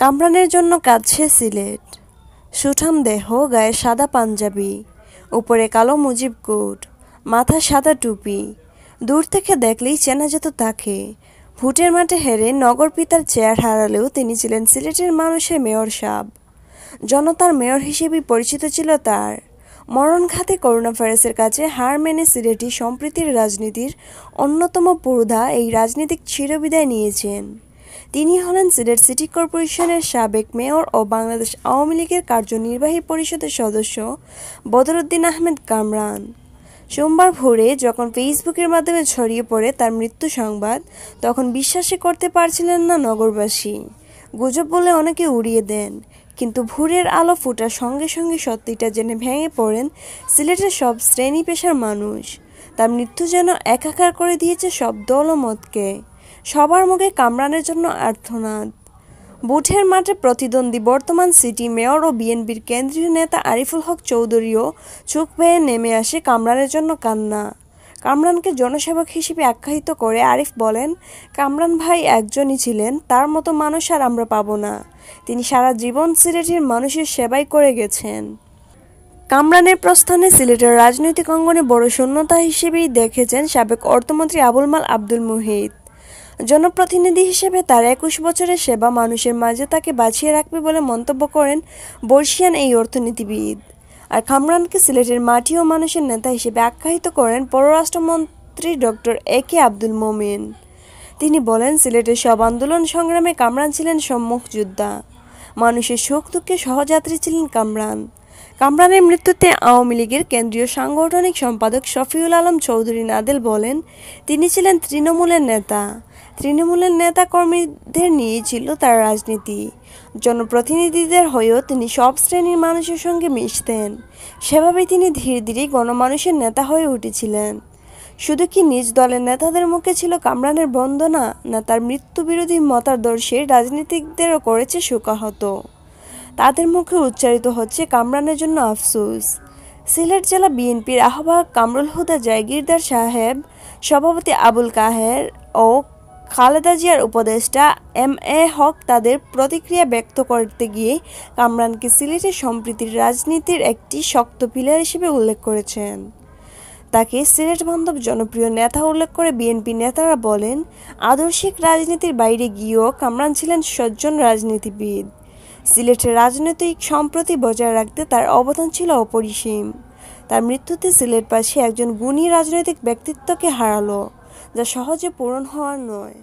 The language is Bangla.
কামরানের জন্য কাঁদছে সিলেট সুঠাম দেহ গায়ে সাদা পাঞ্জাবি উপরে কালো মুজিব কোট মাথা সাদা টুপি দূর থেকে দেখলেই চেনা যেত তাকে ভুটের মাঠে হেরে নগর পিতার চেয়ার হারালেও তিনি ছিলেন সিলেটের মানুষের মেয়র সাব জনতার মেয়র হিসেবেই পরিচিত ছিল তার মরণঘাতে করোনা ভাইরাসের কাছে হার মেনে সিলেটি সম্প্রীতির রাজনীতির অন্যতম পুরুধা এই রাজনীতিক চিরবিদায় নিয়েছেন তিনি হলেন সিলেট সিটি কর্পোরেশনের সাবেক মেয়র ও বাংলাদেশ আওয়ামী লীগের কার্যনির্বাহী পরিষদের সদস্য বদরুদ্দিন আহমেদ কামরান সোমবার ভোরে যখন ফেসবুকের মাধ্যমে ছড়িয়ে পড়ে তার মৃত্যু সংবাদ তখন বিশ্বাসই করতে পারছিলেন না নগরবাসী গুজব বলে অনেকে উড়িয়ে দেন কিন্তু ভোরের আলো ফোটার সঙ্গে সঙ্গে সত্যিটা জেনে ভেঙে পড়েন সিলেটের সব শ্রেণী পেশার মানুষ তার মৃত্যু যেন একাকার করে দিয়েছে সব দল ও মতকে সবার মুখে কামরানের জন্য আর্থনাদ বুথের মাঠে প্রতিদ্বন্দ্বী বর্তমান সিটি মেয়র ও বিএনপির কেন্দ্রীয় নেতা আরিফুল হক চৌধুরীও চোখ পেয়ে নেমে আসে কামরানের জন্য কান্না কামরানকে জনসেবক হিসেবে আখ্যায়িত করে আরিফ বলেন কামরান ভাই একজনই ছিলেন তার মতো মানুষ আর আমরা পাবো না তিনি সারা জীবন সিলেটের মানুষের সেবাই করে গেছেন কামরানের প্রস্থানে সিলেটের রাজনৈতিক অঙ্গনে বড় শূন্যতা হিসেবেই দেখেছেন সাবেক অর্থমন্ত্রী আবুল মাল আব্দুল মুহিত জনপ্রতিনিধি হিসেবে তার একুশ বছরের সেবা মানুষের মাঝে তাকে বাঁচিয়ে রাখবে বলে মন্তব্য করেন বর্ষিয়ান এই অর্থনীতিবিদ আর খামরানকে সিলেটের মাটি ও মানুষের নেতা হিসেবে আখ্যায়িত করেন পররাষ্ট্রমন্ত্রী ডক্টর এ কে আব্দুল মোমেন তিনি বলেন সিলেটের সব আন্দোলন সংগ্রামে কামরান ছিলেন সম্মুখ যোদ্ধা মানুষের সুখ দুঃখে সহযাত্রী ছিলেন কামরান কামরানের মৃত্যুতে আওয়ামী লীগের কেন্দ্রীয় সাংগঠনিক সম্পাদক শফিউল আলম চৌধুরী নাদেল বলেন তিনি ছিলেন তৃণমূলের নেতা তৃণমূলের নেতা কর্মীদের নিয়েই ছিল তার রাজনীতি জনপ্রতিনিধিদের হয়েও তিনি সব শ্রেণীর মানুষের সঙ্গে মিশতেন সেভাবে তিনি ধীরে ধীরে গণমানুষের নেতা হয়ে উঠেছিলেন শুধু কি নিজ দলের নেতাদের মুখে ছিল কামরানের বন্দনা না তার মৃত্যু বিরোধী মতাদর্শে রাজনীতিকদেরও করেছে সুকাহত তাদের মুখে উচ্চারিত হচ্ছে কামরানের জন্য আফসুস সিলেট জেলা বিএনপির আহ্বায়ক কামরুল হুদা জায়গিরদার সাহেব সভাপতি আবুল কাহের ও খালেদা জিয়ার উপদেষ্টা এম এ হক তাদের প্রতিক্রিয়া ব্যক্ত করতে গিয়ে কামরানকে সিলেটের সম্প্রীতির রাজনীতির একটি শক্ত পিলার হিসেবে উল্লেখ করেছেন তাকে সিলেট বান্ধব জনপ্রিয় নেতা উল্লেখ করে বিএনপি নেতারা বলেন আদর্শিক রাজনীতির বাইরে গিয়েও কামরান ছিলেন সজ্জন রাজনীতিবিদ সিলেটের রাজনৈতিক সম্প্রতি বজায় রাখতে তার অবদান ছিল অপরিসীম তার মৃত্যুতে সিলেটবাসী একজন গুণী রাজনৈতিক ব্যক্তিত্বকে হারালো যা সহজে পূরণ হওয়ার নয়